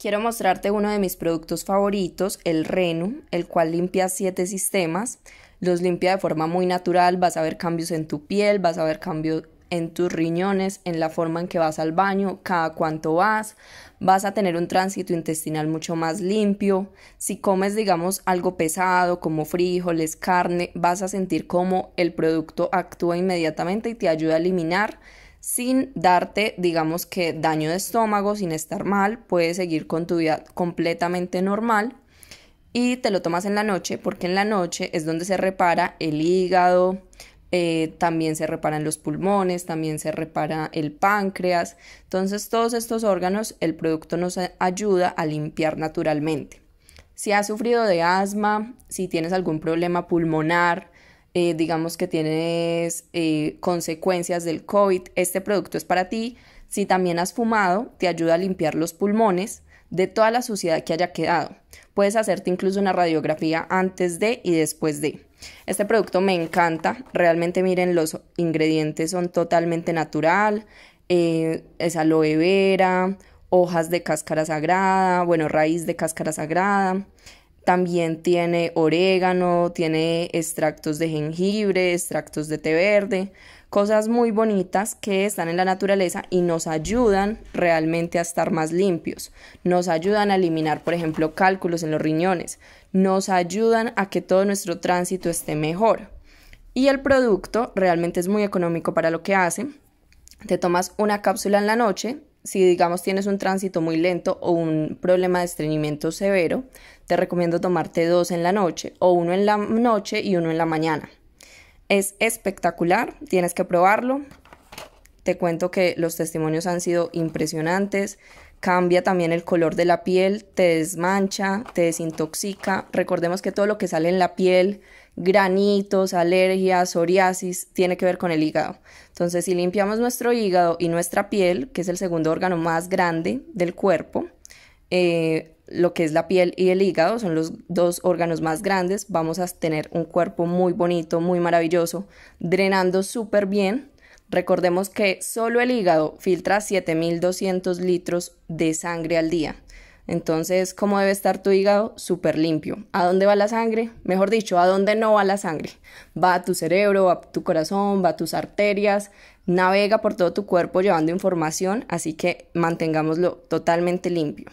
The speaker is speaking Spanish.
Quiero mostrarte uno de mis productos favoritos, el Renu, el cual limpia siete sistemas. Los limpia de forma muy natural, vas a ver cambios en tu piel, vas a ver cambios en tus riñones, en la forma en que vas al baño, cada cuanto vas, vas a tener un tránsito intestinal mucho más limpio. Si comes, digamos, algo pesado como frijoles, carne, vas a sentir cómo el producto actúa inmediatamente y te ayuda a eliminar sin darte, digamos que, daño de estómago, sin estar mal, puedes seguir con tu vida completamente normal y te lo tomas en la noche, porque en la noche es donde se repara el hígado, eh, también se reparan los pulmones, también se repara el páncreas. Entonces, todos estos órganos, el producto nos ayuda a limpiar naturalmente. Si has sufrido de asma, si tienes algún problema pulmonar, eh, digamos que tienes eh, consecuencias del COVID, este producto es para ti. Si también has fumado, te ayuda a limpiar los pulmones de toda la suciedad que haya quedado. Puedes hacerte incluso una radiografía antes de y después de. Este producto me encanta, realmente miren, los ingredientes son totalmente natural, eh, es aloe vera, hojas de cáscara sagrada, bueno, raíz de cáscara sagrada, también tiene orégano, tiene extractos de jengibre, extractos de té verde, cosas muy bonitas que están en la naturaleza y nos ayudan realmente a estar más limpios. Nos ayudan a eliminar, por ejemplo, cálculos en los riñones. Nos ayudan a que todo nuestro tránsito esté mejor. Y el producto realmente es muy económico para lo que hace. Te tomas una cápsula en la noche, si digamos tienes un tránsito muy lento o un problema de estreñimiento severo, te recomiendo tomarte dos en la noche o uno en la noche y uno en la mañana. Es espectacular, tienes que probarlo. Te cuento que los testimonios han sido impresionantes cambia también el color de la piel, te desmancha, te desintoxica. Recordemos que todo lo que sale en la piel, granitos, alergias, psoriasis, tiene que ver con el hígado. Entonces, si limpiamos nuestro hígado y nuestra piel, que es el segundo órgano más grande del cuerpo, eh, lo que es la piel y el hígado son los dos órganos más grandes, vamos a tener un cuerpo muy bonito, muy maravilloso, drenando súper bien Recordemos que solo el hígado filtra 7.200 litros de sangre al día. Entonces, ¿cómo debe estar tu hígado? Súper limpio. ¿A dónde va la sangre? Mejor dicho, ¿a dónde no va la sangre? Va a tu cerebro, a tu corazón, va a tus arterias, navega por todo tu cuerpo llevando información, así que mantengámoslo totalmente limpio.